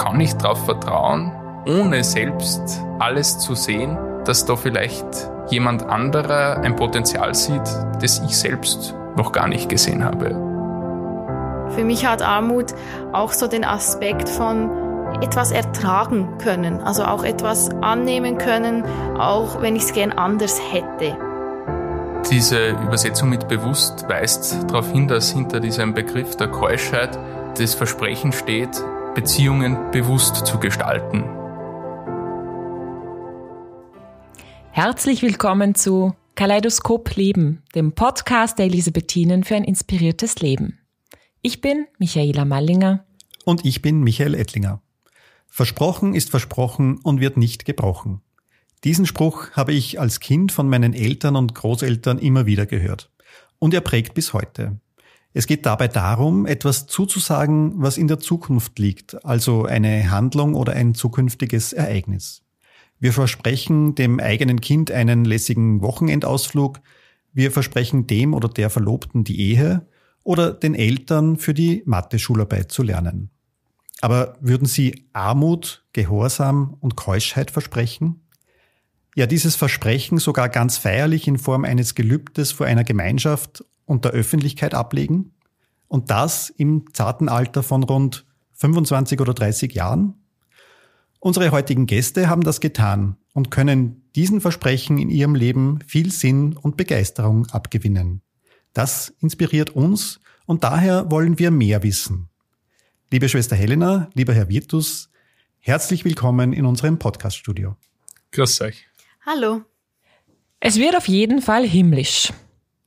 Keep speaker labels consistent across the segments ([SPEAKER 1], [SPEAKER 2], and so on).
[SPEAKER 1] kann ich darauf vertrauen, ohne selbst alles zu sehen, dass da vielleicht jemand anderer ein Potenzial sieht, das ich selbst noch gar nicht gesehen habe.
[SPEAKER 2] Für mich hat Armut auch so den Aspekt von etwas ertragen können, also auch etwas annehmen können, auch wenn ich es gern anders hätte.
[SPEAKER 1] Diese Übersetzung mit bewusst weist darauf hin, dass hinter diesem Begriff der Keuschheit das Versprechen steht, Beziehungen bewusst zu gestalten.
[SPEAKER 3] Herzlich willkommen zu Kaleidoskop Leben, dem Podcast der Elisabethinen für ein inspiriertes Leben. Ich bin Michaela
[SPEAKER 4] Mallinger. Und ich bin Michael Ettlinger. Versprochen ist versprochen und wird nicht gebrochen. Diesen Spruch habe ich als Kind von meinen Eltern und Großeltern immer wieder gehört. Und er prägt bis heute. Es geht dabei darum, etwas zuzusagen, was in der Zukunft liegt, also eine Handlung oder ein zukünftiges Ereignis. Wir versprechen dem eigenen Kind einen lässigen Wochenendausflug, wir versprechen dem oder der Verlobten die Ehe oder den Eltern für die Mathe-Schularbeit zu lernen. Aber würden Sie Armut, Gehorsam und Keuschheit versprechen? Ja, dieses Versprechen sogar ganz feierlich in Form eines Gelübdes vor einer Gemeinschaft und der Öffentlichkeit ablegen und das im zarten Alter von rund 25 oder 30 Jahren? Unsere heutigen Gäste haben das getan und können diesen Versprechen in ihrem Leben viel Sinn und Begeisterung abgewinnen. Das inspiriert uns und daher wollen wir mehr wissen. Liebe Schwester Helena, lieber Herr Virtus, herzlich willkommen in unserem Podcast-Studio.
[SPEAKER 1] Grüß euch.
[SPEAKER 3] Hallo. Es wird auf jeden Fall himmlisch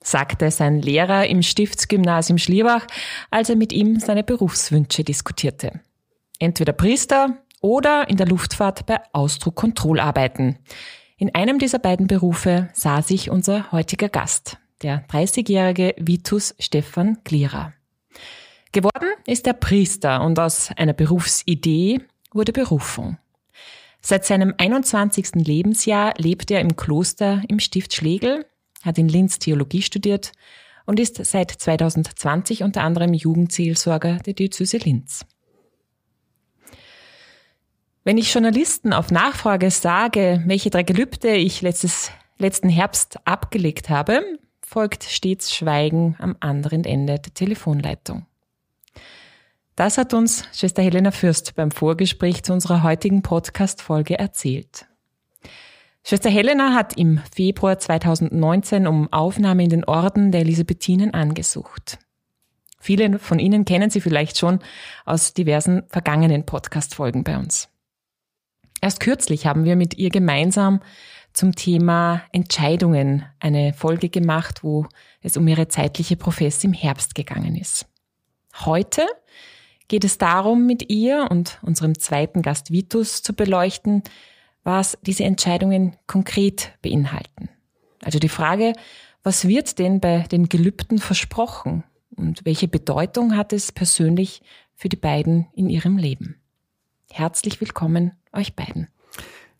[SPEAKER 3] sagte sein Lehrer im Stiftsgymnasium Schlierbach, als er mit ihm seine Berufswünsche diskutierte. Entweder Priester oder in der Luftfahrt bei Ausdruckkontrollarbeiten. In einem dieser beiden Berufe sah sich unser heutiger Gast, der 30-jährige Vitus Stefan Glierer. Geworden ist er Priester und aus einer Berufsidee wurde Berufung. Seit seinem 21. Lebensjahr lebt er im Kloster im Stift Schlegel hat in Linz Theologie studiert und ist seit 2020 unter anderem Jugendseelsorger der Diözese Linz. Wenn ich Journalisten auf Nachfrage sage, welche drei Gelübde ich letztes, letzten Herbst abgelegt habe, folgt stets Schweigen am anderen Ende der Telefonleitung. Das hat uns Schwester Helena Fürst beim Vorgespräch zu unserer heutigen Podcast-Folge erzählt. Schwester Helena hat im Februar 2019 um Aufnahme in den Orden der Elisabethinen angesucht. Viele von Ihnen kennen sie vielleicht schon aus diversen vergangenen Podcast-Folgen bei uns. Erst kürzlich haben wir mit ihr gemeinsam zum Thema Entscheidungen eine Folge gemacht, wo es um ihre zeitliche Profess im Herbst gegangen ist. Heute geht es darum, mit ihr und unserem zweiten Gast Vitus zu beleuchten, was diese Entscheidungen konkret beinhalten. Also die Frage, was wird denn bei den Gelübden versprochen und welche Bedeutung hat es persönlich für die beiden in ihrem Leben? Herzlich willkommen euch beiden.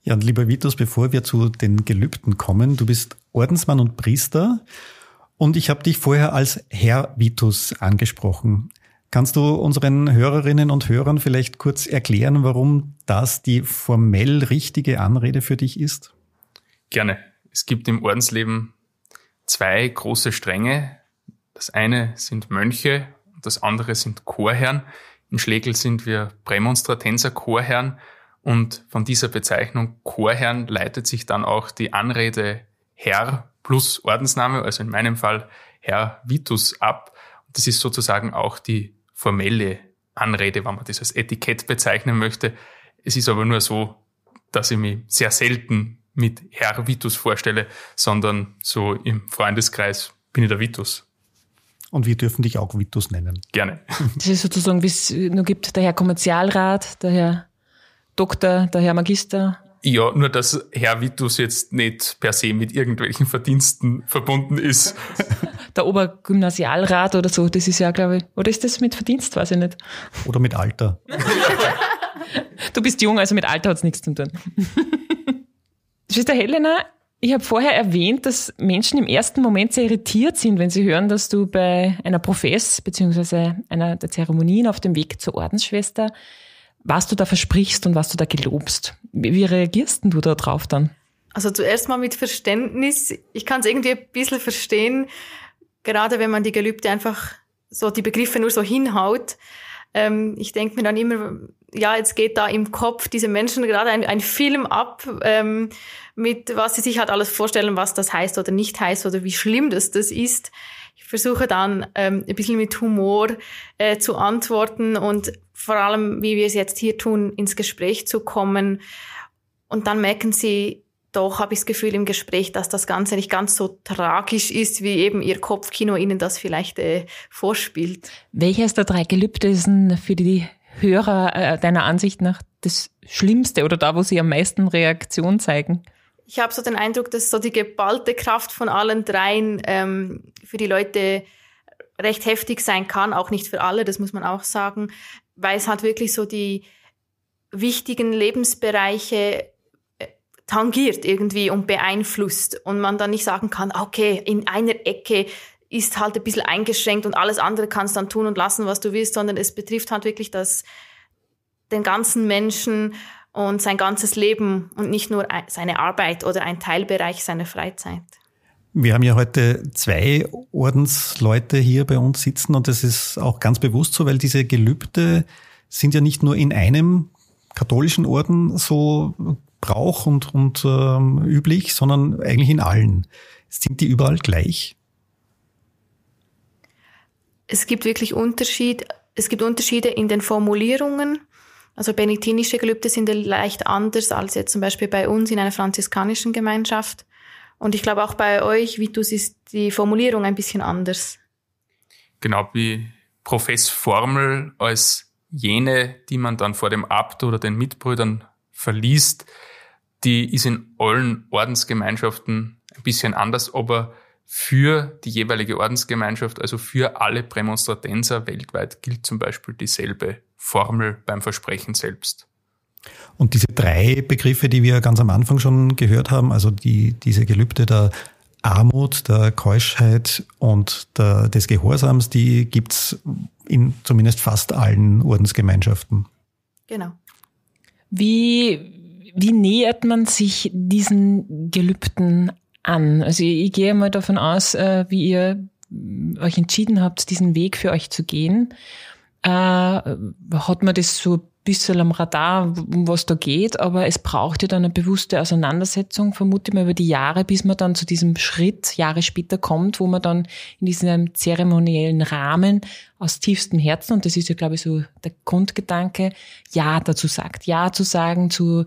[SPEAKER 4] Ja, und lieber Vitus, bevor wir zu den Gelübden kommen, du bist Ordensmann und Priester und ich habe dich vorher als Herr Vitus angesprochen. Kannst du unseren Hörerinnen und Hörern vielleicht kurz erklären, warum das die formell richtige Anrede für dich ist?
[SPEAKER 1] Gerne. Es gibt im Ordensleben zwei große Stränge. Das eine sind Mönche und das andere sind Chorherren. In Schlegel sind wir Prämonstratenser Chorherren und von dieser Bezeichnung Chorherren leitet sich dann auch die Anrede Herr plus Ordensname, also in meinem Fall Herr Vitus ab. Das ist sozusagen auch die formelle Anrede, wenn man das als Etikett bezeichnen möchte. Es ist aber nur so, dass ich mich sehr selten mit Herr Vitus vorstelle, sondern so im Freundeskreis bin ich der Vitus.
[SPEAKER 4] Und wir dürfen dich auch Vitus nennen. Gerne. Das ist sozusagen, wie es
[SPEAKER 3] nur gibt, der Herr Kommerzialrat, der Herr Doktor, der Herr Magister.
[SPEAKER 4] Ja,
[SPEAKER 1] nur dass Herr Vitus jetzt nicht per se mit irgendwelchen Verdiensten verbunden ist.
[SPEAKER 3] der Obergymnasialrat oder so, das ist ja, glaube ich, oder ist das mit Verdienst, weiß ich nicht. Oder mit Alter. du bist jung, also mit Alter hat es nichts zu tun. Schwester Helena, ich habe vorher erwähnt, dass Menschen im ersten Moment sehr irritiert sind, wenn sie hören, dass du bei einer Profess bzw. einer der Zeremonien auf dem Weg zur Ordensschwester, was du da versprichst und was du da gelobst. Wie reagierst denn du da drauf dann?
[SPEAKER 2] Also zuerst mal mit Verständnis. Ich kann es irgendwie ein bisschen verstehen, gerade wenn man die Gelübde einfach so die Begriffe nur so hinhaut, ähm, ich denke mir dann immer, ja, jetzt geht da im Kopf diese Menschen gerade ein, ein Film ab, ähm, mit was sie sich halt alles vorstellen, was das heißt oder nicht heißt oder wie schlimm das, das ist. Ich versuche dann ähm, ein bisschen mit Humor äh, zu antworten und vor allem, wie wir es jetzt hier tun, ins Gespräch zu kommen. Und dann merken sie, doch habe ich das Gefühl im Gespräch, dass das Ganze nicht ganz so tragisch ist, wie eben Ihr Kopfkino Ihnen das vielleicht äh, vorspielt.
[SPEAKER 3] Welches der drei Gelübde ist denn für die Hörer äh, deiner Ansicht nach das Schlimmste oder da, wo sie am meisten Reaktion zeigen?
[SPEAKER 2] Ich habe so den Eindruck, dass so die geballte Kraft von allen dreien ähm, für die Leute recht heftig sein kann, auch nicht für alle, das muss man auch sagen, weil es halt wirklich so die wichtigen Lebensbereiche tangiert irgendwie und beeinflusst und man dann nicht sagen kann, okay, in einer Ecke ist halt ein bisschen eingeschränkt und alles andere kannst dann tun und lassen, was du willst, sondern es betrifft halt wirklich das, den ganzen Menschen und sein ganzes Leben und nicht nur seine Arbeit oder ein Teilbereich seiner Freizeit.
[SPEAKER 4] Wir haben ja heute zwei Ordensleute hier bei uns sitzen und das ist auch ganz bewusst so, weil diese Gelübde sind ja nicht nur in einem katholischen Orden so Brauch und, und ähm, üblich, sondern eigentlich in allen. Sind die überall gleich?
[SPEAKER 2] Es gibt wirklich Unterschied. Es gibt Unterschiede in den Formulierungen. Also benediktinische Gelübde sind leicht anders als jetzt zum Beispiel bei uns in einer franziskanischen Gemeinschaft. Und ich glaube auch bei euch, Vitus, ist die Formulierung ein bisschen anders.
[SPEAKER 1] Genau wie Professformel als jene, die man dann vor dem Abt oder den Mitbrüdern verliest, die ist in allen Ordensgemeinschaften ein bisschen anders, aber für die jeweilige Ordensgemeinschaft, also für alle Prämonstratenser weltweit, gilt zum Beispiel dieselbe Formel beim Versprechen selbst.
[SPEAKER 4] Und diese drei Begriffe, die wir ganz am Anfang schon gehört haben, also die, diese Gelübde der Armut, der Keuschheit und der, des Gehorsams, die gibt es in zumindest fast allen Ordensgemeinschaften.
[SPEAKER 2] Genau.
[SPEAKER 3] Wie, wie nähert man sich diesen Gelübden an? Also ich, ich gehe mal davon aus, äh, wie ihr mm, euch entschieden habt, diesen Weg für euch zu gehen. Äh, hat man das so ein bisschen am Radar, um was da geht, aber es braucht ja dann eine bewusste Auseinandersetzung, vermute ich mal, über die Jahre, bis man dann zu diesem Schritt Jahre später kommt, wo man dann in diesem zeremoniellen Rahmen aus tiefstem Herzen, und das ist ja, glaube ich, so der Grundgedanke, Ja dazu sagt. Ja zu sagen zu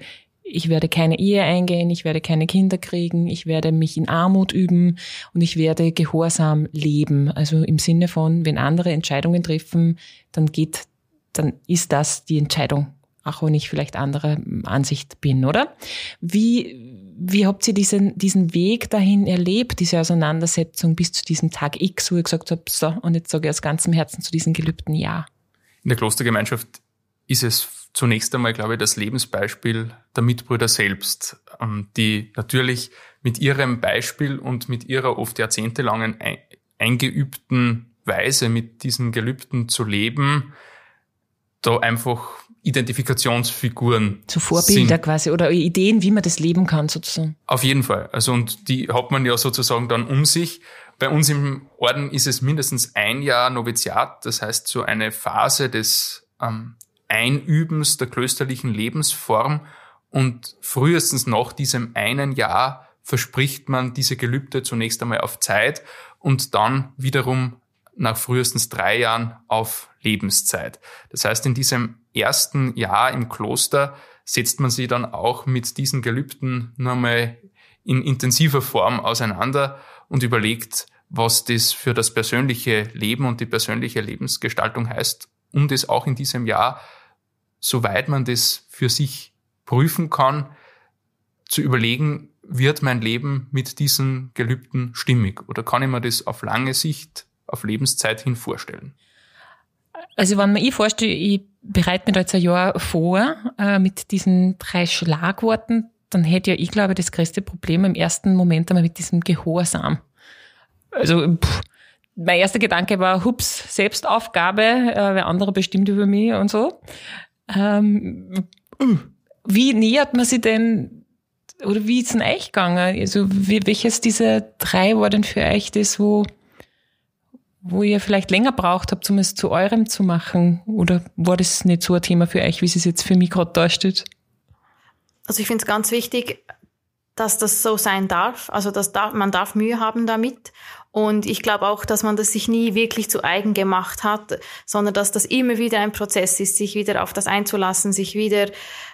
[SPEAKER 3] ich werde keine Ehe eingehen, ich werde keine Kinder kriegen, ich werde mich in Armut üben und ich werde gehorsam leben. Also im Sinne von, wenn andere Entscheidungen treffen, dann geht, dann ist das die Entscheidung, auch wenn ich vielleicht anderer Ansicht bin, oder? Wie, wie habt ihr diesen, diesen Weg dahin erlebt, diese Auseinandersetzung bis zu diesem Tag X, wo ihr gesagt habt, so, und jetzt sage ich aus ganzem Herzen zu diesen Gelübden Ja?
[SPEAKER 1] In der Klostergemeinschaft ist es zunächst einmal, glaube ich, das Lebensbeispiel der Mitbrüder selbst, ähm, die natürlich mit ihrem Beispiel und mit ihrer oft jahrzehntelangen eingeübten Weise, mit diesen Gelübden zu leben, da einfach Identifikationsfiguren. Zu Vorbilder sind.
[SPEAKER 3] quasi oder Ideen, wie man das leben kann sozusagen.
[SPEAKER 1] Auf jeden Fall. Also und die hat man ja sozusagen dann um sich. Bei uns im Orden ist es mindestens ein Jahr Noviziat, das heißt so eine Phase des ähm, Einübens der klösterlichen Lebensform und frühestens nach diesem einen Jahr verspricht man diese Gelübde zunächst einmal auf Zeit und dann wiederum nach frühestens drei Jahren auf Lebenszeit. Das heißt, in diesem ersten Jahr im Kloster setzt man sich dann auch mit diesen Gelübden nochmal in intensiver Form auseinander und überlegt, was das für das persönliche Leben und die persönliche Lebensgestaltung heißt, um das auch in diesem Jahr soweit man das für sich prüfen kann, zu überlegen, wird mein Leben mit diesen Gelübden stimmig oder kann ich mir das auf lange Sicht, auf Lebenszeit hin vorstellen?
[SPEAKER 3] Also wenn man ich vorstelle, ich bereite mir da jetzt ein Jahr vor äh, mit diesen drei Schlagworten, dann hätte ja ich glaube das größte Problem im ersten Moment einmal mit diesem Gehorsam. Also pff, mein erster Gedanke war, hups, Selbstaufgabe, äh, wer anderer bestimmt über mich und so. Ähm, wie nähert man sich denn oder wie ist denn euch gegangen? Also wie, welches dieser drei war denn für euch das, wo, wo ihr vielleicht länger braucht habt, um es zu eurem zu machen? Oder war das nicht so ein Thema für euch, wie es jetzt für mich gerade darstellt?
[SPEAKER 2] Also ich finde es ganz wichtig, dass das so sein darf. Also dass da, man darf Mühe haben damit. Und ich glaube auch, dass man das sich nie wirklich zu eigen gemacht hat, sondern dass das immer wieder ein Prozess ist, sich wieder auf das einzulassen, sich wieder,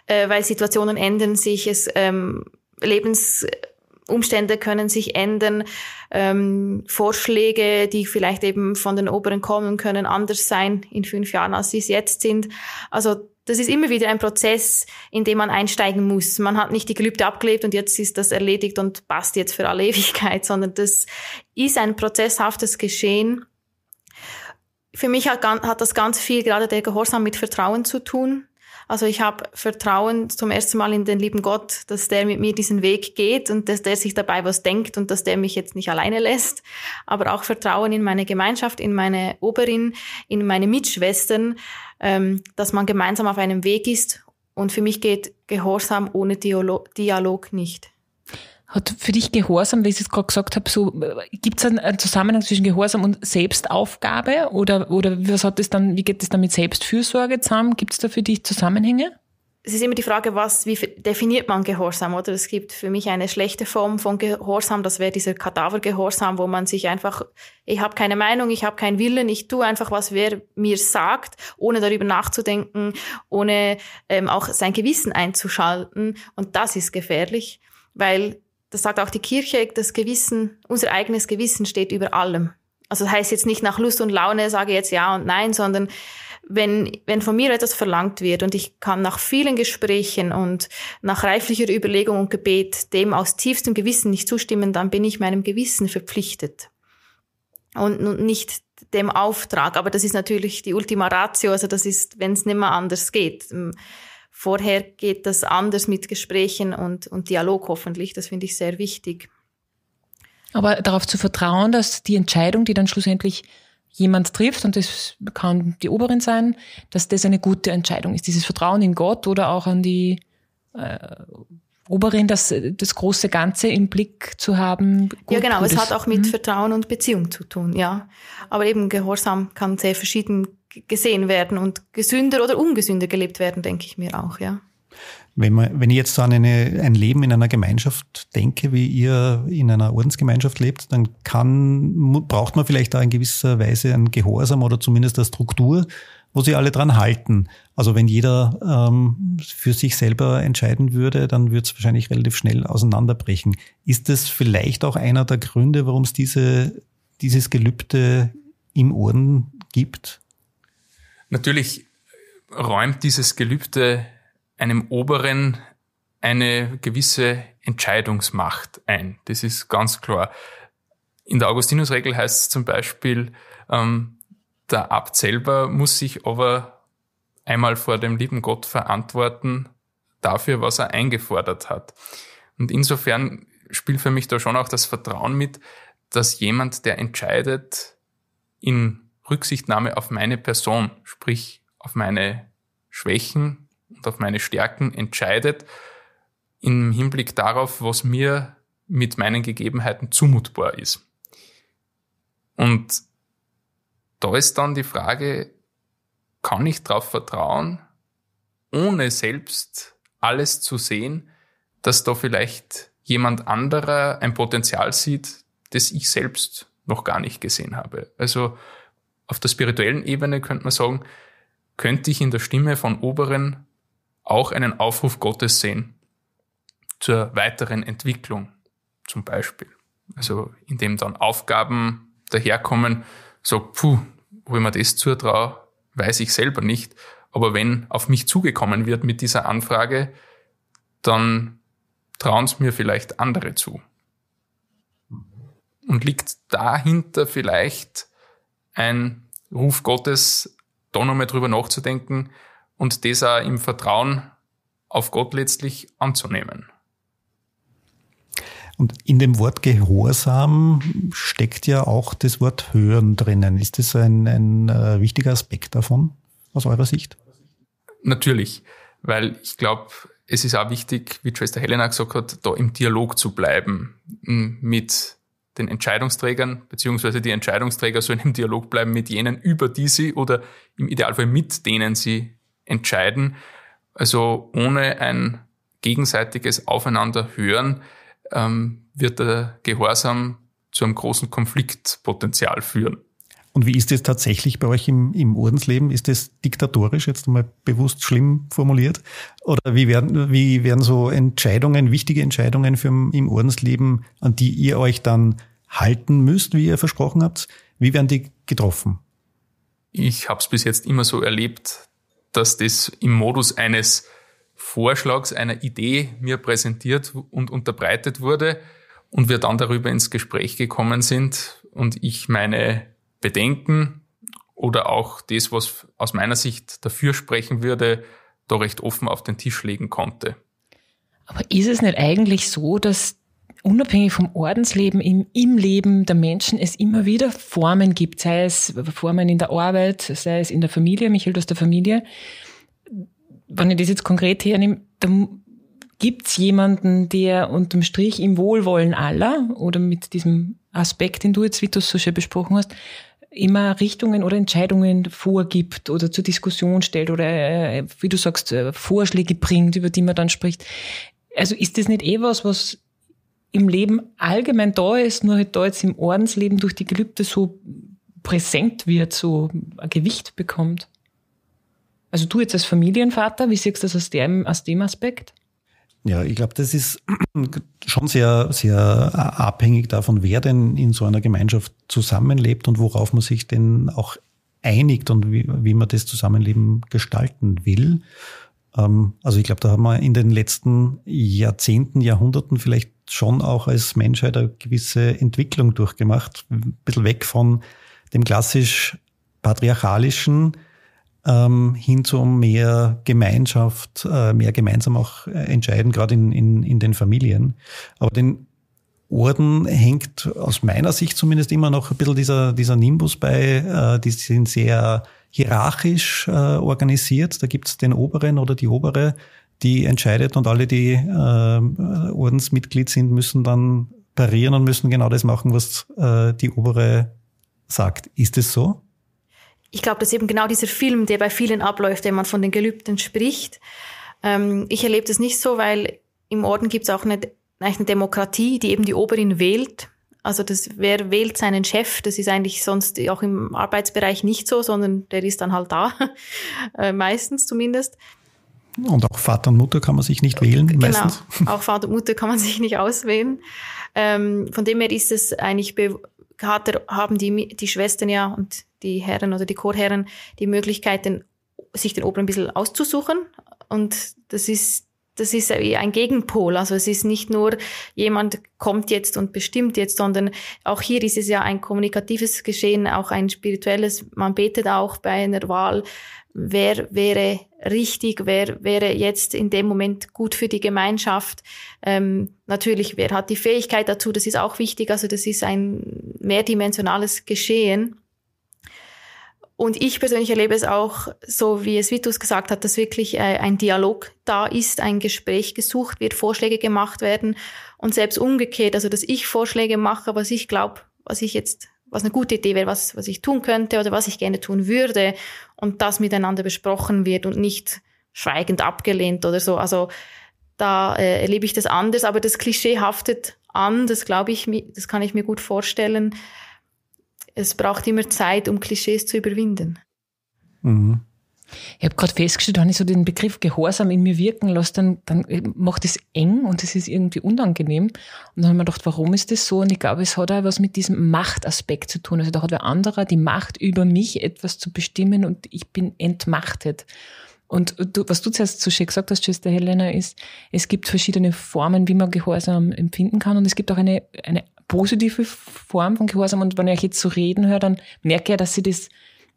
[SPEAKER 2] äh, weil Situationen ändern sich, es ähm, Lebensumstände können sich ändern, ähm, Vorschläge, die vielleicht eben von den Oberen kommen, können anders sein in fünf Jahren, als sie es jetzt sind. Also das ist immer wieder ein Prozess, in dem man einsteigen muss. Man hat nicht die Gelübde abgelebt und jetzt ist das erledigt und passt jetzt für alle Ewigkeit, sondern das ist ein prozesshaftes Geschehen. Für mich hat, hat das ganz viel gerade der Gehorsam mit Vertrauen zu tun. Also ich habe Vertrauen zum ersten Mal in den lieben Gott, dass der mit mir diesen Weg geht und dass der sich dabei was denkt und dass der mich jetzt nicht alleine lässt. Aber auch Vertrauen in meine Gemeinschaft, in meine Oberin, in meine Mitschwestern, ähm, dass man gemeinsam auf einem Weg ist. Und für mich geht Gehorsam ohne Dialog, Dialog nicht.
[SPEAKER 3] Hat für dich Gehorsam, wie ich es gerade gesagt habe, so, äh, gibt es einen Zusammenhang zwischen Gehorsam und Selbstaufgabe? Oder, oder was hat das dann, wie geht das dann mit Selbstfürsorge zusammen? Gibt es da für dich Zusammenhänge?
[SPEAKER 2] es ist immer die Frage, was, wie definiert man Gehorsam, oder? Es gibt für mich eine schlechte Form von Gehorsam, das wäre dieser Kadavergehorsam, wo man sich einfach, ich habe keine Meinung, ich habe keinen Willen, ich tue einfach, was wer mir sagt, ohne darüber nachzudenken, ohne ähm, auch sein Gewissen einzuschalten. Und das ist gefährlich, weil, das sagt auch die Kirche, das Gewissen, unser eigenes Gewissen steht über allem. Also das heißt jetzt nicht nach Lust und Laune sage jetzt ja und nein, sondern wenn, wenn von mir etwas verlangt wird und ich kann nach vielen Gesprächen und nach reiflicher Überlegung und Gebet dem aus tiefstem Gewissen nicht zustimmen, dann bin ich meinem Gewissen verpflichtet und nicht dem Auftrag. Aber das ist natürlich die Ultima Ratio, also das ist, wenn es nicht mehr anders geht. Ähm, vorher geht das anders mit Gesprächen und, und Dialog hoffentlich. Das finde ich sehr wichtig.
[SPEAKER 3] Aber darauf zu vertrauen, dass die Entscheidung, die dann schlussendlich jemand trifft, und das kann die Oberin sein, dass das eine gute Entscheidung ist. Dieses Vertrauen in Gott oder auch an die äh, Oberin, das, das große Ganze im Blick zu haben. ja, genau, es hat auch mit mhm.
[SPEAKER 2] Vertrauen und Beziehung zu tun, ja. Aber eben Gehorsam kann sehr verschieden gesehen werden und gesünder oder ungesünder gelebt werden, denke ich mir auch, ja.
[SPEAKER 4] Wenn, man, wenn ich jetzt so an eine, ein Leben in einer Gemeinschaft denke, wie ihr in einer Ordensgemeinschaft lebt, dann kann, braucht man vielleicht da in gewisser Weise einen Gehorsam oder zumindest eine Struktur, wo sie alle dran halten. Also wenn jeder ähm, für sich selber entscheiden würde, dann würde es wahrscheinlich relativ schnell auseinanderbrechen. Ist das vielleicht auch einer der Gründe, warum es diese, dieses Gelübde im Orden gibt?
[SPEAKER 1] Natürlich räumt dieses Gelübde einem Oberen eine gewisse Entscheidungsmacht ein. Das ist ganz klar. In der Augustinusregel heißt es zum Beispiel, ähm, der Abt selber muss sich aber einmal vor dem lieben Gott verantworten dafür, was er eingefordert hat. Und insofern spielt für mich da schon auch das Vertrauen mit, dass jemand, der entscheidet, in Rücksichtnahme auf meine Person, sprich auf meine Schwächen, und auf meine Stärken entscheidet im Hinblick darauf, was mir mit meinen Gegebenheiten zumutbar ist. Und da ist dann die Frage, kann ich darauf vertrauen, ohne selbst alles zu sehen, dass da vielleicht jemand anderer ein Potenzial sieht, das ich selbst noch gar nicht gesehen habe. Also auf der spirituellen Ebene könnte man sagen, könnte ich in der Stimme von oberen auch einen Aufruf Gottes sehen zur weiteren Entwicklung zum Beispiel. Also indem dann Aufgaben daherkommen, so, puh, wo ich mir das zutraue, weiß ich selber nicht. Aber wenn auf mich zugekommen wird mit dieser Anfrage, dann trauen es mir vielleicht andere zu. Und liegt dahinter vielleicht ein Ruf Gottes, da nochmal drüber nachzudenken, und das auch im Vertrauen auf Gott letztlich anzunehmen.
[SPEAKER 4] Und in dem Wort Gehorsam steckt ja auch das Wort Hören drinnen. Ist das ein, ein äh, wichtiger Aspekt davon aus eurer Sicht?
[SPEAKER 1] Natürlich, weil ich glaube, es ist auch wichtig, wie Schwester Helena gesagt hat, da im Dialog zu bleiben mit den Entscheidungsträgern, beziehungsweise die Entscheidungsträger sollen im Dialog bleiben mit jenen, über die sie oder im Idealfall mit denen sie entscheiden. Also ohne ein gegenseitiges Aufeinanderhören ähm, wird der Gehorsam zu einem großen Konfliktpotenzial
[SPEAKER 4] führen. Und wie ist das tatsächlich bei euch im, im Ordensleben? Ist das diktatorisch, jetzt mal bewusst schlimm formuliert? Oder wie werden, wie werden so Entscheidungen, wichtige Entscheidungen für, im Ordensleben, an die ihr euch dann halten müsst, wie ihr versprochen habt, wie werden die getroffen? Ich
[SPEAKER 1] habe es bis jetzt immer so erlebt, dass das im Modus eines Vorschlags, einer Idee mir präsentiert und unterbreitet wurde und wir dann darüber ins Gespräch gekommen sind und ich meine Bedenken oder auch das, was aus meiner Sicht dafür sprechen würde, da recht offen auf den Tisch legen konnte.
[SPEAKER 3] Aber ist es nicht eigentlich so, dass unabhängig vom Ordensleben, im, im Leben der Menschen es immer wieder Formen gibt, sei es Formen in der Arbeit, sei es in der Familie, Michael, du aus der Familie. Wenn ich das jetzt konkret hernehme, dann gibt's jemanden, der unterm Strich im Wohlwollen aller oder mit diesem Aspekt, den du jetzt, wie du es so schön besprochen hast, immer Richtungen oder Entscheidungen vorgibt oder zur Diskussion stellt oder, äh, wie du sagst, äh, Vorschläge bringt, über die man dann spricht. Also ist das nicht eh was, was im Leben allgemein da ist, nur halt da jetzt im Ordensleben durch die Gelübde so präsent wird, so ein Gewicht bekommt. Also du jetzt als Familienvater, wie siehst du das aus dem, aus dem Aspekt?
[SPEAKER 4] Ja, ich glaube, das ist schon sehr, sehr abhängig davon, wer denn in so einer Gemeinschaft zusammenlebt und worauf man sich denn auch einigt und wie, wie man das Zusammenleben gestalten will. Ähm, also ich glaube, da haben wir in den letzten Jahrzehnten, Jahrhunderten vielleicht schon auch als Menschheit eine gewisse Entwicklung durchgemacht, ein bisschen weg von dem klassisch patriarchalischen ähm, hin zu mehr Gemeinschaft, äh, mehr gemeinsam auch äh, entscheiden, gerade in, in, in den Familien. Aber den Orden hängt aus meiner Sicht zumindest immer noch ein bisschen dieser, dieser Nimbus bei. Äh, die sind sehr hierarchisch äh, organisiert. Da gibt's den Oberen oder die Obere die entscheidet und alle, die äh, Ordensmitglied sind, müssen dann parieren und müssen genau das machen, was äh, die obere sagt. Ist es so?
[SPEAKER 2] Ich glaube, dass eben genau dieser Film, der bei vielen abläuft, wenn man von den Gelübden spricht. Ähm, ich erlebe das nicht so, weil im Orden gibt es auch eine, eigentlich eine Demokratie, die eben die Oberin wählt. Also das, wer wählt seinen Chef, das ist eigentlich sonst auch im Arbeitsbereich nicht so, sondern der ist dann halt da, äh, meistens zumindest.
[SPEAKER 4] Und auch Vater und Mutter kann man sich nicht wählen, genau. meistens.
[SPEAKER 2] Auch Vater und Mutter kann man sich nicht auswählen. Ähm, von dem her ist es eigentlich, hat, haben die, die Schwestern ja und die Herren oder die Chorherren die Möglichkeit, den, sich den Oberen ein bisschen auszusuchen. Und das ist, das ist ein Gegenpol. Also es ist nicht nur jemand kommt jetzt und bestimmt jetzt, sondern auch hier ist es ja ein kommunikatives Geschehen, auch ein spirituelles. Man betet auch bei einer Wahl wer wäre richtig, wer wäre jetzt in dem Moment gut für die Gemeinschaft. Ähm, natürlich, wer hat die Fähigkeit dazu, das ist auch wichtig. Also das ist ein mehrdimensionales Geschehen. Und ich persönlich erlebe es auch, so wie es Vitus gesagt hat, dass wirklich äh, ein Dialog da ist, ein Gespräch gesucht wird, Vorschläge gemacht werden und selbst umgekehrt, also dass ich Vorschläge mache, was ich glaube, was ich jetzt was eine gute Idee wäre, was, was ich tun könnte oder was ich gerne tun würde und das miteinander besprochen wird und nicht schweigend abgelehnt oder so. Also da äh, erlebe ich das anders, aber das Klischee haftet an, das glaube ich, das kann ich mir gut vorstellen. Es braucht immer Zeit, um Klischees zu überwinden.
[SPEAKER 4] Mhm.
[SPEAKER 3] Ich habe gerade festgestellt, wenn ich so den Begriff Gehorsam in mir wirken lasse, dann, dann äh, macht es eng und es ist irgendwie unangenehm. Und dann habe ich mir gedacht, warum ist das so? Und ich glaube, es hat auch was mit diesem Machtaspekt zu tun. Also da hat wer anderer die Macht über mich, etwas zu bestimmen und ich bin entmachtet. Und du, was du zuerst zu schön gesagt hast, Schwester Helena, ist, es gibt verschiedene Formen, wie man Gehorsam empfinden kann. Und es gibt auch eine, eine positive Form von Gehorsam. Und wenn ich euch jetzt so reden höre, dann merke ich ja, dass sie das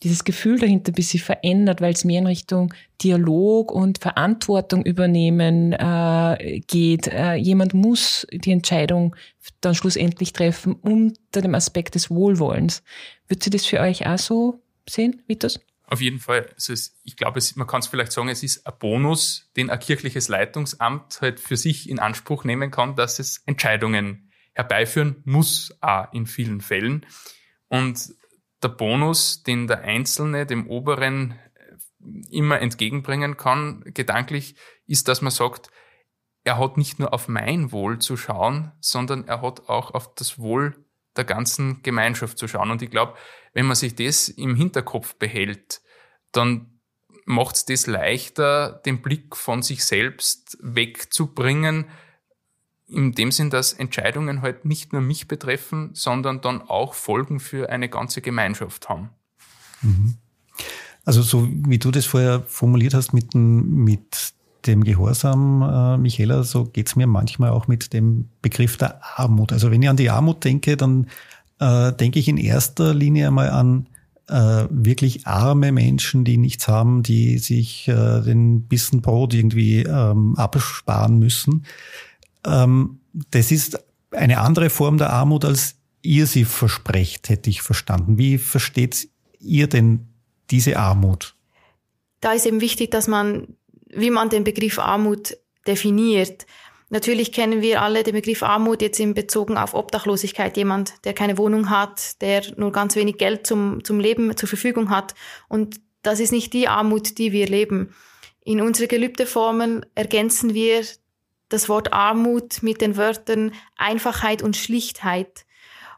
[SPEAKER 3] dieses Gefühl dahinter ein bisschen verändert, weil es mehr in Richtung Dialog und Verantwortung übernehmen äh, geht. Äh, jemand muss die Entscheidung dann schlussendlich treffen unter dem Aspekt des Wohlwollens. Würdet sie das für euch auch so sehen, Vitus?
[SPEAKER 1] Auf jeden Fall. Also es, ich glaube, es, man kann es vielleicht sagen, es ist ein Bonus, den ein kirchliches Leitungsamt halt für sich in Anspruch nehmen kann, dass es Entscheidungen herbeiführen muss, auch in vielen Fällen. Und der Bonus, den der Einzelne dem Oberen äh, immer entgegenbringen kann, gedanklich, ist, dass man sagt, er hat nicht nur auf mein Wohl zu schauen, sondern er hat auch auf das Wohl der ganzen Gemeinschaft zu schauen. Und ich glaube, wenn man sich das im Hinterkopf behält, dann macht es das leichter, den Blick von sich selbst wegzubringen in dem Sinn, dass Entscheidungen halt nicht nur mich betreffen, sondern dann auch Folgen für eine ganze Gemeinschaft haben.
[SPEAKER 4] Mhm. Also so wie du das vorher formuliert hast mit, dem, mit dem Gehorsam, äh, Michaela, so geht's mir manchmal auch mit dem Begriff der Armut. Also wenn ich an die Armut denke, dann äh, denke ich in erster Linie einmal an äh, wirklich arme Menschen, die nichts haben, die sich äh, den Bissen Brot irgendwie ähm, absparen müssen. Ähm, das ist eine andere Form der Armut, als ihr sie versprecht, hätte ich verstanden. Wie versteht ihr denn diese Armut?
[SPEAKER 2] Da ist eben wichtig, dass man, wie man den Begriff Armut definiert. Natürlich kennen wir alle den Begriff Armut jetzt in Bezug auf Obdachlosigkeit. Jemand, der keine Wohnung hat, der nur ganz wenig Geld zum, zum Leben zur Verfügung hat. Und das ist nicht die Armut, die wir leben. In unsere Gelübdeformel ergänzen wir das Wort Armut mit den Wörtern Einfachheit und Schlichtheit.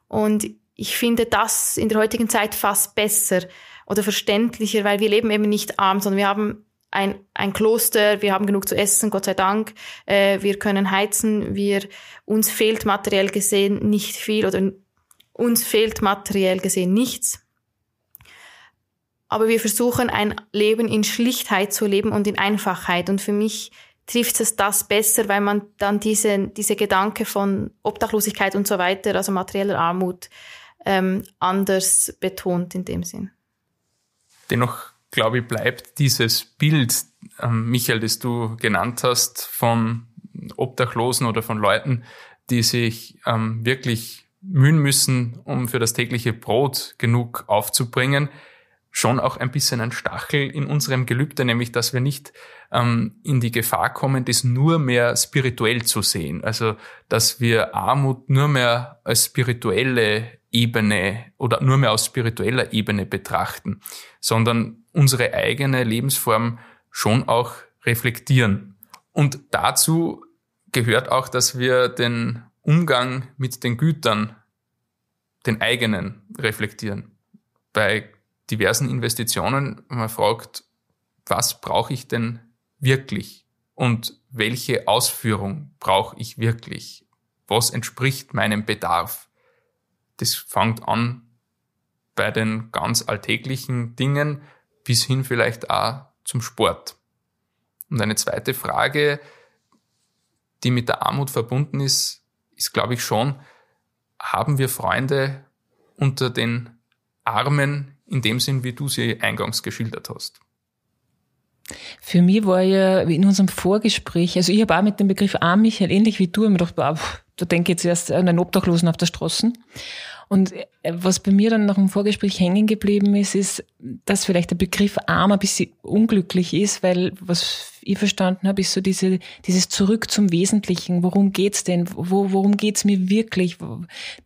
[SPEAKER 2] Und ich finde das in der heutigen Zeit fast besser oder verständlicher, weil wir leben eben nicht arm, sondern wir haben ein, ein Kloster, wir haben genug zu essen, Gott sei Dank, äh, wir können heizen, wir, uns fehlt materiell gesehen nicht viel oder uns fehlt materiell gesehen nichts. Aber wir versuchen ein Leben in Schlichtheit zu leben und in Einfachheit. Und für mich trifft es das besser, weil man dann diese, diese Gedanke von Obdachlosigkeit und so weiter, also materieller Armut, ähm, anders betont in dem Sinn.
[SPEAKER 1] Dennoch, glaube ich, bleibt dieses Bild, ähm, Michael, das du genannt hast, von Obdachlosen oder von Leuten, die sich ähm, wirklich mühen müssen, um für das tägliche Brot genug aufzubringen, schon auch ein bisschen ein Stachel in unserem Gelübde, nämlich dass wir nicht ähm, in die Gefahr kommen, das nur mehr spirituell zu sehen. Also dass wir Armut nur mehr als spirituelle Ebene oder nur mehr aus spiritueller Ebene betrachten, sondern unsere eigene Lebensform schon auch reflektieren. Und dazu gehört auch, dass wir den Umgang mit den Gütern, den eigenen, reflektieren. Bei diversen Investitionen man fragt, was brauche ich denn wirklich und welche Ausführung brauche ich wirklich? Was entspricht meinem Bedarf? Das fängt an bei den ganz alltäglichen Dingen bis hin vielleicht auch zum Sport. Und eine zweite Frage, die mit der Armut verbunden ist, ist, glaube ich, schon, haben wir Freunde unter den Armen in dem Sinn, wie du sie eingangs geschildert hast.
[SPEAKER 3] Für mich war ja in unserem Vorgespräch, also ich habe auch mit dem Begriff Arm, ah, Michael, ähnlich wie du, immer gedacht, wow, da denke ich jetzt erst an einen Obdachlosen auf der Straße. Und äh, was bei mir dann nach dem Vorgespräch hängen geblieben ist, ist, dass vielleicht der Begriff arm ein bisschen unglücklich ist, weil was ich verstanden habe, ist so diese, dieses Zurück zum Wesentlichen. Worum geht's denn? Wo, worum geht's mir wirklich?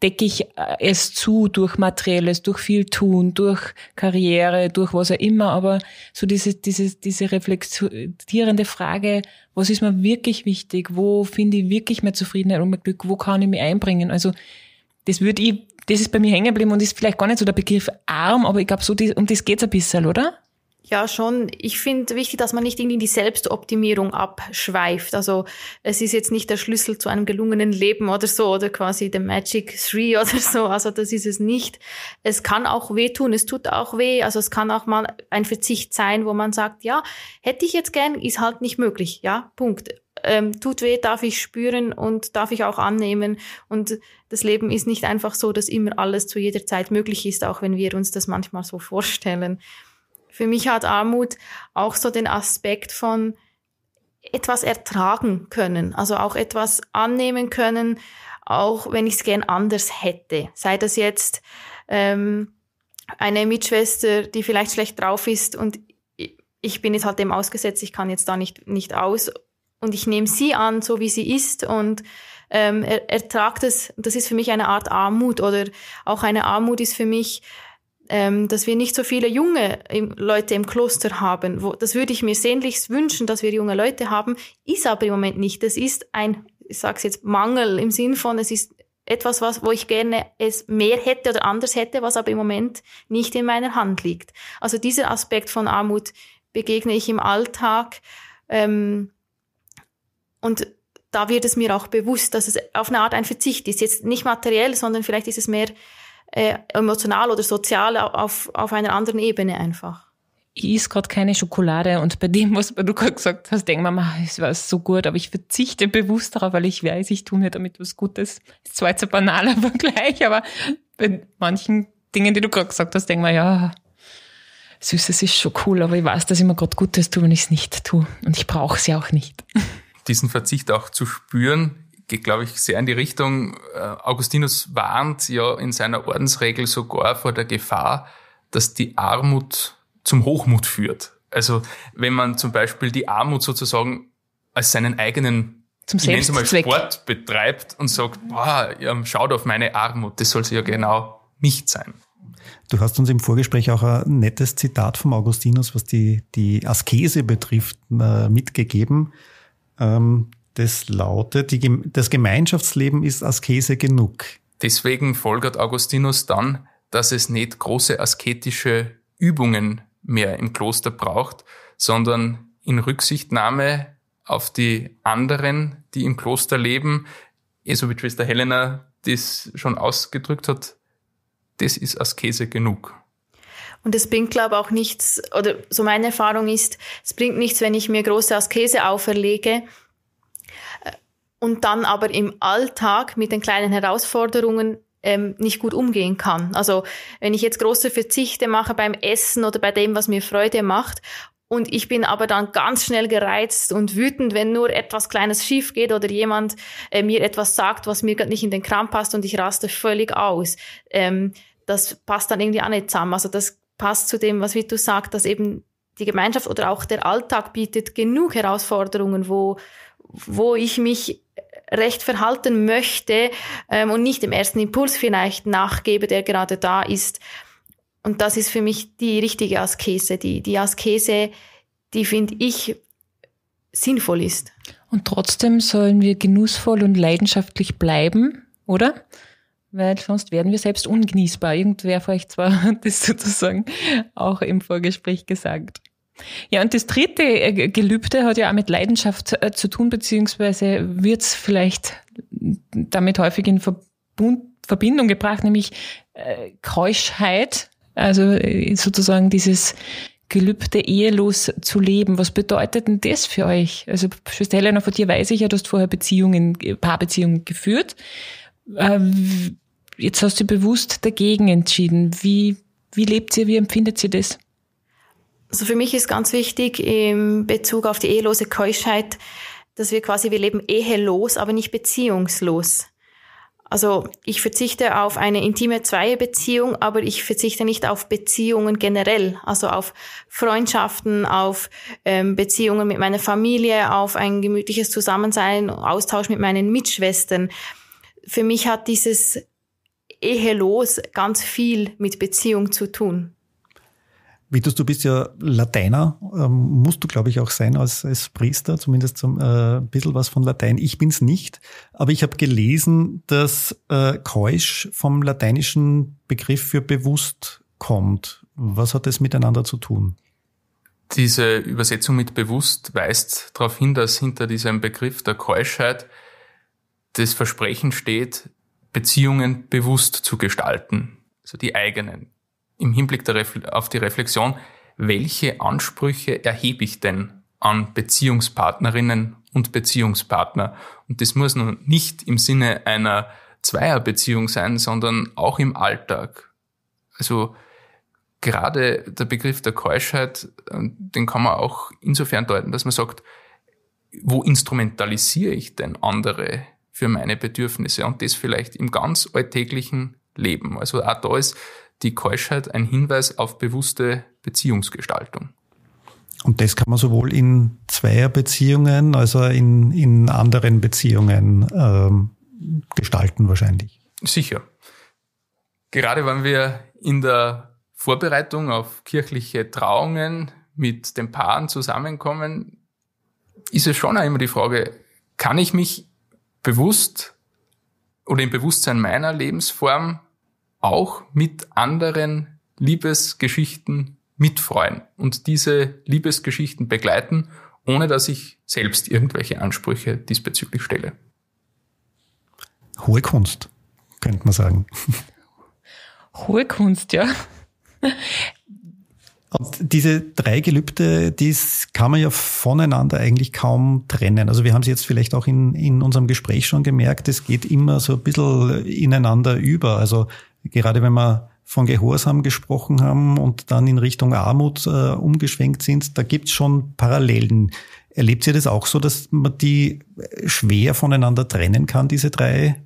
[SPEAKER 3] Decke ich äh, es zu durch Materielles, durch viel Tun, durch Karriere, durch was auch immer? Aber so diese, diese, diese reflektierende Frage, was ist mir wirklich wichtig? Wo finde ich wirklich mehr Zufriedenheit und mehr Glück? Wo kann ich mich einbringen? Also, das würde ich das ist bei mir hängen geblieben und ist vielleicht gar nicht so der Begriff arm, aber ich glaube, so die, um das geht's ein bisschen, oder?
[SPEAKER 2] Ja, schon. Ich finde wichtig, dass man nicht irgendwie in die Selbstoptimierung abschweift. Also es ist jetzt nicht der Schlüssel zu einem gelungenen Leben oder so oder quasi the Magic Three oder so. Also das ist es nicht. Es kann auch wehtun, es tut auch weh. Also es kann auch mal ein Verzicht sein, wo man sagt, ja, hätte ich jetzt gern, ist halt nicht möglich. Ja, Punkt ähm, tut weh, darf ich spüren und darf ich auch annehmen. Und das Leben ist nicht einfach so, dass immer alles zu jeder Zeit möglich ist, auch wenn wir uns das manchmal so vorstellen. Für mich hat Armut auch so den Aspekt von etwas ertragen können, also auch etwas annehmen können, auch wenn ich es gern anders hätte. Sei das jetzt ähm, eine Mitschwester, die vielleicht schlecht drauf ist und ich bin jetzt halt dem ausgesetzt, ich kann jetzt da nicht, nicht aus und ich nehme sie an, so wie sie ist und ähm, er, ertragt es. Das ist für mich eine Art Armut oder auch eine Armut ist für mich, ähm, dass wir nicht so viele junge Leute im Kloster haben. Wo, das würde ich mir sehnlichst wünschen, dass wir junge Leute haben, ist aber im Moment nicht. Das ist ein, ich sage es jetzt, Mangel im Sinn von, es ist etwas, was, wo ich gerne es mehr hätte oder anders hätte, was aber im Moment nicht in meiner Hand liegt. Also dieser Aspekt von Armut begegne ich im Alltag. Ähm, und da wird es mir auch bewusst, dass es auf eine Art ein Verzicht ist. Jetzt nicht materiell, sondern vielleicht ist es mehr äh, emotional oder sozial auf, auf einer anderen Ebene einfach.
[SPEAKER 3] Ich esse gerade keine Schokolade und bei dem, was du gerade gesagt hast, denke ich mir, es war so gut, aber ich verzichte bewusst darauf, weil ich weiß, ich tue mir damit was Gutes. Das ist zwar jetzt ein banaler Vergleich, aber bei manchen Dingen, die du gerade gesagt hast, denke ich mir, ja, Süßes ist schon cool, aber ich weiß, dass ich mir gerade Gutes tue, wenn ich es nicht tue. Und ich brauche es ja auch nicht.
[SPEAKER 1] diesen Verzicht auch zu spüren. Geht, glaube ich, sehr in die Richtung. Äh, Augustinus warnt ja in seiner Ordensregel sogar vor der Gefahr, dass die Armut zum Hochmut führt. Also wenn man zum Beispiel die Armut sozusagen als seinen eigenen zum ich nenne mal Sport betreibt und sagt, boah, schaut auf meine Armut, das soll sie ja genau nicht sein.
[SPEAKER 4] Du hast uns im Vorgespräch auch ein nettes Zitat vom Augustinus, was die, die Askese betrifft, äh, mitgegeben. Ähm, das lautet, die, das Gemeinschaftsleben ist Askese genug.
[SPEAKER 1] Deswegen folgert Augustinus dann, dass es nicht große asketische Übungen mehr im Kloster braucht, sondern in Rücksichtnahme auf die anderen, die im Kloster leben, so wie Schwester Helena das schon ausgedrückt hat, das ist Askese genug.
[SPEAKER 2] Und es bringt, glaube auch nichts, oder so meine Erfahrung ist, es bringt nichts, wenn ich mir große Askese auferlege äh, und dann aber im Alltag mit den kleinen Herausforderungen ähm, nicht gut umgehen kann. Also wenn ich jetzt große Verzichte mache beim Essen oder bei dem, was mir Freude macht, und ich bin aber dann ganz schnell gereizt und wütend, wenn nur etwas Kleines schief geht oder jemand äh, mir etwas sagt, was mir gerade nicht in den Kram passt und ich raste völlig aus. Ähm, das passt dann irgendwie auch nicht zusammen. Also das passt zu dem, was du sagst, dass eben die Gemeinschaft oder auch der Alltag bietet genug Herausforderungen, wo, wo ich mich recht verhalten möchte ähm, und nicht dem ersten Impuls vielleicht nachgebe, der gerade da ist. Und das ist für mich die richtige Askese. Die, die Askese, die finde ich
[SPEAKER 3] sinnvoll ist. Und trotzdem sollen wir genussvoll und leidenschaftlich bleiben, oder? weil sonst werden wir selbst ungenießbar. Irgendwer von euch zwar hat das sozusagen auch im Vorgespräch gesagt. Ja, und das dritte äh, Gelübde hat ja auch mit Leidenschaft äh, zu tun, beziehungsweise wird es vielleicht damit häufig in Verbund, Verbindung gebracht, nämlich äh, Keuschheit, also äh, sozusagen dieses Gelübde ehelos zu leben. Was bedeutet denn das für euch? Also Schwester Helena, von dir weiß ich ja, du hast vorher Beziehungen, Paarbeziehungen geführt. Ähm, Jetzt hast du bewusst dagegen entschieden. Wie, wie lebt sie, wie empfindet sie das?
[SPEAKER 2] Also für mich ist ganz wichtig im Bezug auf die ehelose Keuschheit, dass wir quasi, wir leben ehelos, aber nicht beziehungslos. Also ich verzichte auf eine intime Zweierbeziehung, aber ich verzichte nicht auf Beziehungen generell, also auf Freundschaften, auf ähm, Beziehungen mit meiner Familie, auf ein gemütliches Zusammensein, Austausch mit meinen Mitschwestern. Für mich hat dieses ehelos ganz viel mit Beziehung zu tun.
[SPEAKER 4] Vitus, du bist ja Lateiner, ähm, musst du, glaube ich, auch sein als, als Priester, zumindest zum, äh, ein bisschen was von Latein. Ich bin es nicht, aber ich habe gelesen, dass äh, Keusch vom lateinischen Begriff für bewusst kommt. Was hat das miteinander zu tun?
[SPEAKER 1] Diese Übersetzung mit bewusst weist darauf hin, dass hinter diesem Begriff der Keuschheit das Versprechen steht, Beziehungen bewusst zu gestalten, also die eigenen, im Hinblick auf die Reflexion, welche Ansprüche erhebe ich denn an Beziehungspartnerinnen und Beziehungspartner? Und das muss nun nicht im Sinne einer Zweierbeziehung sein, sondern auch im Alltag. Also gerade der Begriff der Keuschheit, äh, den kann man auch insofern deuten, dass man sagt, wo instrumentalisiere ich denn andere für meine Bedürfnisse und das vielleicht im ganz alltäglichen Leben. Also auch da ist die Keuschheit ein Hinweis auf bewusste Beziehungsgestaltung.
[SPEAKER 4] Und das kann man sowohl in Zweierbeziehungen als auch in, in anderen Beziehungen ähm, gestalten wahrscheinlich. Sicher.
[SPEAKER 1] Gerade wenn wir in der Vorbereitung auf kirchliche Trauungen mit den Paaren zusammenkommen, ist es schon auch immer die Frage, kann ich mich bewusst oder im Bewusstsein meiner Lebensform auch mit anderen Liebesgeschichten mitfreuen und diese Liebesgeschichten begleiten, ohne dass ich selbst irgendwelche Ansprüche diesbezüglich stelle.
[SPEAKER 4] Hohe Kunst, könnte man sagen.
[SPEAKER 3] Hohe Kunst, ja.
[SPEAKER 4] Und diese drei Gelübde, die kann man ja voneinander eigentlich kaum trennen. Also wir haben es jetzt vielleicht auch in, in unserem Gespräch schon gemerkt, es geht immer so ein bisschen ineinander über. Also gerade wenn wir von Gehorsam gesprochen haben und dann in Richtung Armut äh, umgeschwenkt sind, da gibt es schon Parallelen. Erlebt ihr das auch so, dass man die schwer voneinander trennen kann, diese drei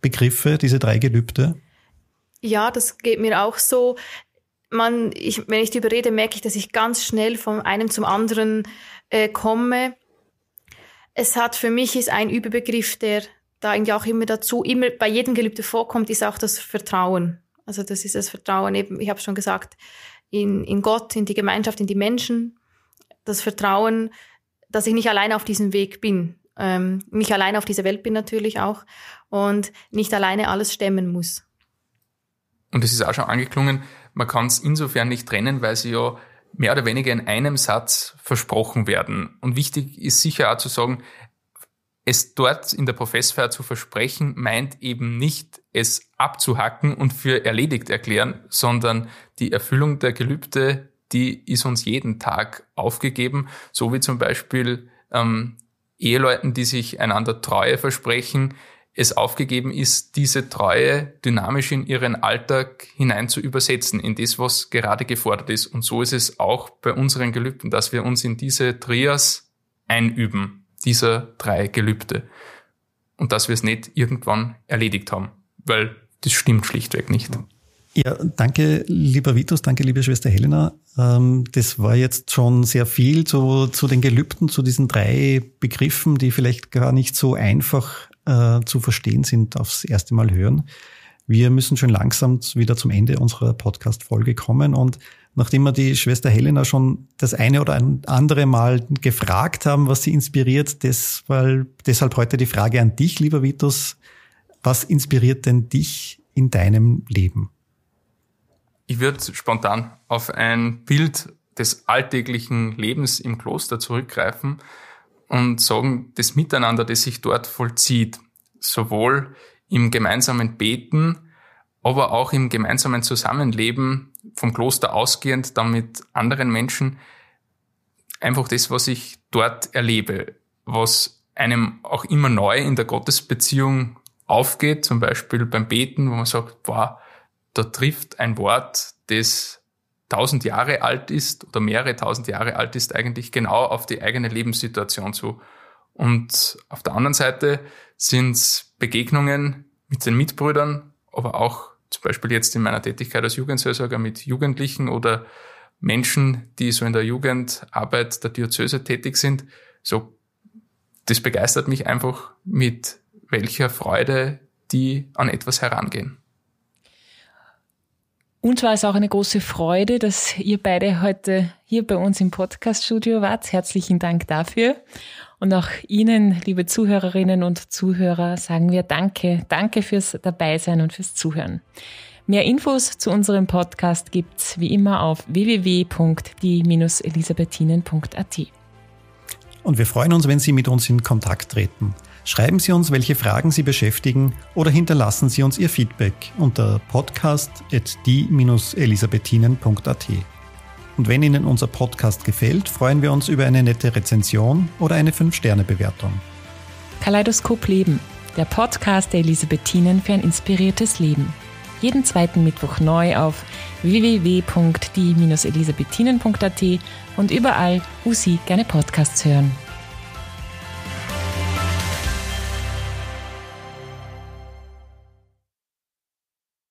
[SPEAKER 4] Begriffe, diese drei Gelübde?
[SPEAKER 2] Ja, das geht mir auch so man, ich, wenn ich darüber rede, merke ich, dass ich ganz schnell von einem zum anderen äh, komme. Es hat für mich ist ein Überbegriff, der da eigentlich auch immer dazu, immer bei jedem Gelübde vorkommt, ist auch das Vertrauen. Also das ist das Vertrauen eben, ich habe schon gesagt, in, in Gott, in die Gemeinschaft, in die Menschen. Das Vertrauen, dass ich nicht allein auf diesem Weg bin. Ähm, nicht allein auf dieser Welt bin natürlich auch und nicht alleine alles stemmen muss.
[SPEAKER 1] Und es ist auch schon angeklungen, man kann es insofern nicht trennen, weil sie ja mehr oder weniger in einem Satz versprochen werden. Und wichtig ist sicher auch zu sagen, es dort in der Professfeier zu versprechen, meint eben nicht, es abzuhacken und für erledigt erklären, sondern die Erfüllung der Gelübde, die ist uns jeden Tag aufgegeben, so wie zum Beispiel ähm, Eheleuten, die sich einander Treue versprechen, es aufgegeben ist, diese Treue dynamisch in ihren Alltag hinein zu übersetzen, in das, was gerade gefordert ist. Und so ist es auch bei unseren Gelübden, dass wir uns in diese Trias einüben, dieser drei Gelübde. Und dass wir es nicht irgendwann erledigt haben, weil
[SPEAKER 4] das stimmt schlichtweg nicht. Ja, danke, lieber Vitus, danke, liebe Schwester Helena. Ähm, das war jetzt schon sehr viel zu, zu den Gelübden, zu diesen drei Begriffen, die vielleicht gar nicht so einfach äh, zu verstehen sind aufs erste Mal hören. Wir müssen schon langsam wieder zum Ende unserer Podcast-Folge kommen und nachdem wir die Schwester Helena schon das eine oder andere Mal gefragt haben, was sie inspiriert, deshalb, deshalb heute die Frage an dich, lieber Vitus. Was inspiriert denn dich in deinem Leben?
[SPEAKER 1] Ich würde spontan auf ein Bild des alltäglichen Lebens im Kloster zurückgreifen, und sagen, das Miteinander, das sich dort vollzieht, sowohl im gemeinsamen Beten, aber auch im gemeinsamen Zusammenleben vom Kloster ausgehend, dann mit anderen Menschen, einfach das, was ich dort erlebe, was einem auch immer neu in der Gottesbeziehung aufgeht, zum Beispiel beim Beten, wo man sagt, wow, da trifft ein Wort, das tausend Jahre alt ist oder mehrere tausend Jahre alt ist, eigentlich genau auf die eigene Lebenssituation zu. Und auf der anderen Seite sind es Begegnungen mit den Mitbrüdern, aber auch zum Beispiel jetzt in meiner Tätigkeit als Jugendseelsorger mit Jugendlichen oder Menschen, die so in der Jugendarbeit der Diözese tätig sind. So, das begeistert mich einfach, mit welcher Freude die an etwas herangehen.
[SPEAKER 3] Uns war es auch eine große Freude, dass ihr beide heute hier bei uns im Podcaststudio wart. Herzlichen Dank dafür. Und auch Ihnen, liebe Zuhörerinnen und Zuhörer, sagen wir Danke. Danke fürs Dabeisein und fürs Zuhören. Mehr Infos zu unserem Podcast gibt's wie immer auf www.die-elisabethinen.at.
[SPEAKER 4] Und wir freuen uns, wenn Sie mit uns in Kontakt treten. Schreiben Sie uns, welche Fragen Sie beschäftigen oder hinterlassen Sie uns Ihr Feedback unter podcast.die-elisabethinen.at. Und wenn Ihnen unser Podcast gefällt, freuen wir uns über eine nette Rezension oder eine 5-Sterne-Bewertung.
[SPEAKER 3] Kaleidoskop Leben, der Podcast der Elisabethinen für ein inspiriertes Leben. Jeden zweiten Mittwoch neu auf www.die-elisabethinen.at und überall, wo Sie gerne Podcasts hören.